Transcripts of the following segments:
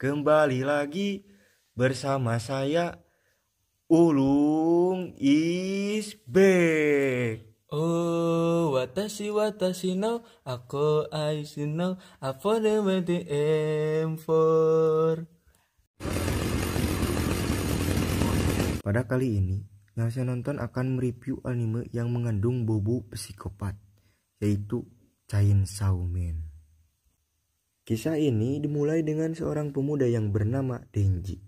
Kembali lagi bersama saya Ulung is back. Oh, watashi watashi no ako aishi no apo de M4. Pada kali ini, saya nonton akan mereview anime yang mengandung bobo psikopat, yaitu Chainsaw Man. Kisah ini dimulai dengan seorang pemuda yang bernama Denji.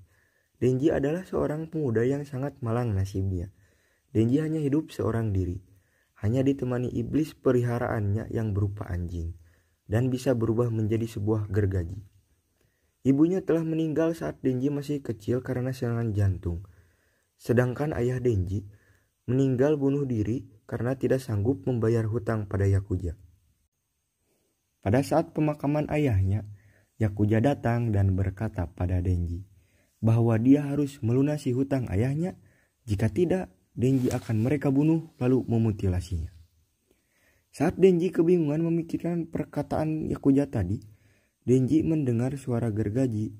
Denji adalah seorang pemuda yang sangat malang nasibnya. Denji hanya hidup seorang diri, hanya ditemani iblis periharaannya yang berupa anjing dan bisa berubah menjadi sebuah gergaji. Ibunya telah meninggal saat Denji masih kecil karena serangan jantung. Sedangkan ayah Denji meninggal bunuh diri karena tidak sanggup membayar hutang pada Yakuza. Pada saat pemakaman ayahnya, Yakuja datang dan berkata pada Denji bahwa dia harus melunasi hutang ayahnya. Jika tidak, Denji akan mereka bunuh lalu memutilasinya. Saat Denji kebingungan memikirkan perkataan Yakuja tadi, Denji mendengar suara gergaji.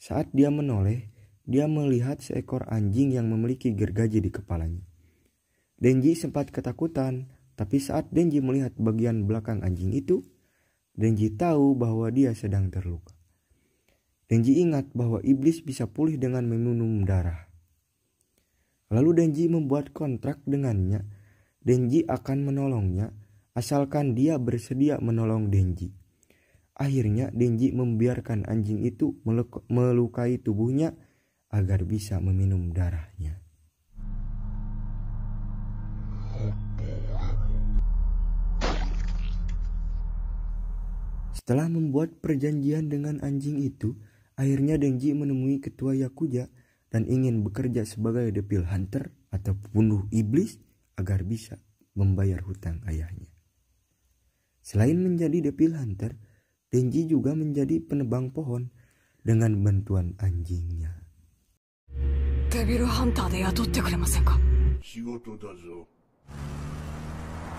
Saat dia menoleh, dia melihat seekor anjing yang memiliki gergaji di kepalanya. Denji sempat ketakutan, tapi saat Denji melihat bagian belakang anjing itu, Denji tahu bahwa dia sedang terluka. Denji ingat bahwa iblis bisa pulih dengan meminum darah. Lalu Denji membuat kontrak dengannya. Denji akan menolongnya asalkan dia bersedia menolong Denji. Akhirnya Denji membiarkan anjing itu melukai tubuhnya agar bisa meminum darahnya. Setelah membuat perjanjian dengan anjing itu, akhirnya Denji menemui ketua Yakuza dan ingin bekerja sebagai The Hunter atau pembunuh iblis agar bisa membayar hutang ayahnya. Selain menjadi The Hunter, Denji juga menjadi penebang pohon dengan bantuan anjingnya. Devil Hunter de yatotte kuremasen ka?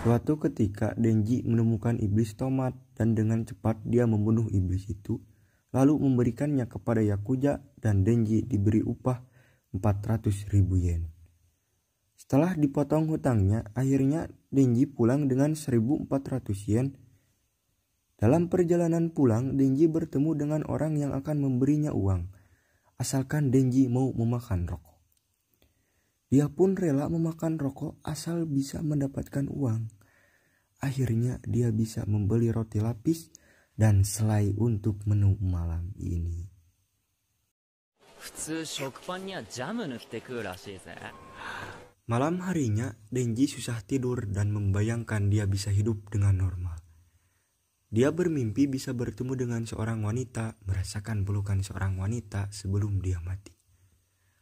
Suatu ketika Denji menemukan iblis tomat dan dengan cepat dia membunuh iblis itu lalu memberikannya kepada Yakuza dan Denji diberi upah 400 ribu yen. Setelah dipotong hutangnya, akhirnya Denji pulang dengan 1400 yen. Dalam perjalanan pulang, Denji bertemu dengan orang yang akan memberinya uang, asalkan Denji mau memakan rokok. Dia pun rela memakan rokok asal bisa mendapatkan uang. Akhirnya dia bisa membeli roti lapis dan selai untuk menu malam ini. Malam harinya, Denji susah tidur dan membayangkan dia bisa hidup dengan normal. Dia bermimpi bisa bertemu dengan seorang wanita, merasakan pelukan seorang wanita sebelum dia mati.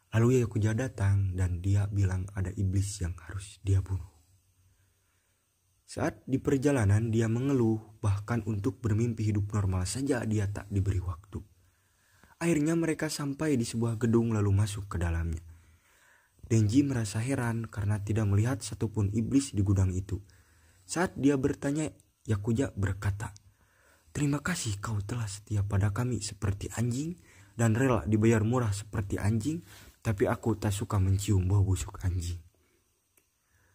Lalu Yakuza datang dan dia bilang ada iblis yang harus dia bunuh. Saat di perjalanan dia mengeluh bahkan untuk bermimpi hidup normal saja dia tak diberi waktu. Akhirnya mereka sampai di sebuah gedung lalu masuk ke dalamnya. Denji merasa heran karena tidak melihat satupun iblis di gudang itu. Saat dia bertanya, Yakuja berkata, Terima kasih kau telah setia pada kami seperti anjing dan rela dibayar murah seperti anjing tapi aku tak suka mencium bau busuk anjing.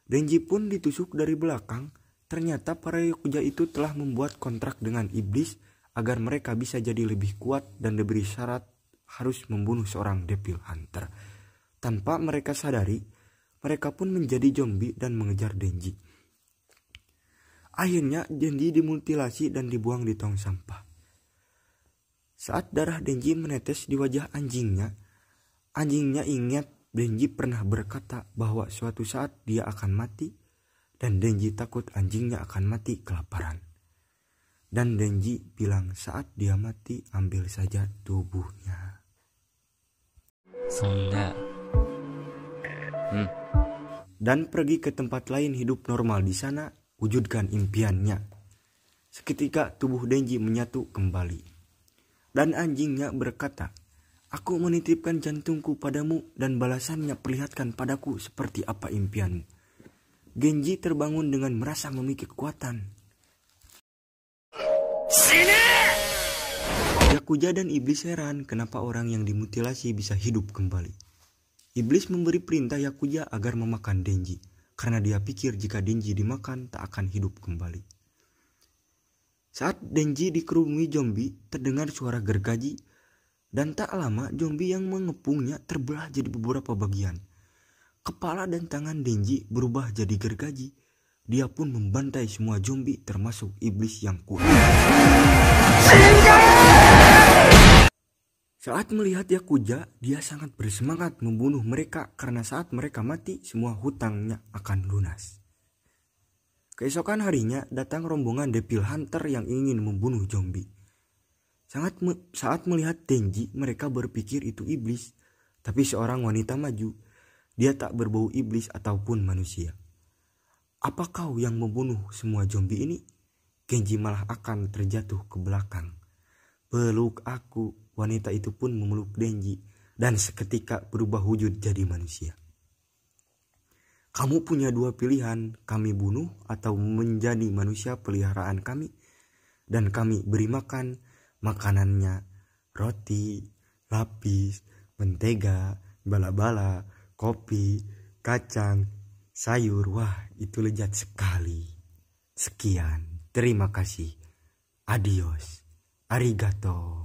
Denji pun ditusuk dari belakang. Ternyata para Yokuja itu telah membuat kontrak dengan iblis agar mereka bisa jadi lebih kuat dan diberi syarat harus membunuh seorang devil hunter. Tanpa mereka sadari, mereka pun menjadi zombie dan mengejar Denji. Akhirnya Denji dimutilasi dan dibuang di tong sampah. Saat darah Denji menetes di wajah anjingnya, Anjingnya ingat Denji pernah berkata bahwa suatu saat dia akan mati dan Denji takut anjingnya akan mati kelaparan. Dan Denji bilang saat dia mati ambil saja tubuhnya. Sonda. Hmm. Dan pergi ke tempat lain hidup normal di sana, wujudkan impiannya. Seketika tubuh Denji menyatu kembali. Dan anjingnya berkata, Aku menitipkan jantungku padamu dan balasannya perlihatkan padaku seperti apa impianmu. Genji terbangun dengan merasa memiliki kekuatan. Sini! Yakuja dan iblis heran kenapa orang yang dimutilasi bisa hidup kembali. Iblis memberi perintah Yakuja agar memakan Denji, karena dia pikir jika Denji dimakan tak akan hidup kembali. Saat Denji dikerumuni zombie, terdengar suara gergaji dan tak lama zombie yang mengepungnya terbelah jadi beberapa bagian. Kepala dan tangan Denji berubah jadi gergaji. Dia pun membantai semua zombie termasuk iblis yang kuat. Saat melihat Yakuza, dia sangat bersemangat membunuh mereka karena saat mereka mati, semua hutangnya akan lunas. Keesokan harinya datang rombongan Devil Hunter yang ingin membunuh zombie. Sangat me saat melihat Tenji, mereka berpikir itu iblis. Tapi seorang wanita maju, dia tak berbau iblis ataupun manusia. Apa kau yang membunuh semua zombie ini? Kenji malah akan terjatuh ke belakang. Peluk aku, wanita itu pun memeluk Denji dan seketika berubah wujud jadi manusia. Kamu punya dua pilihan, kami bunuh atau menjadi manusia peliharaan kami dan kami beri makan makanannya roti, lapis, mentega, bala-bala, kopi, kacang, sayur. Wah, itu lezat sekali. Sekian, terima kasih. Adios. Arigato.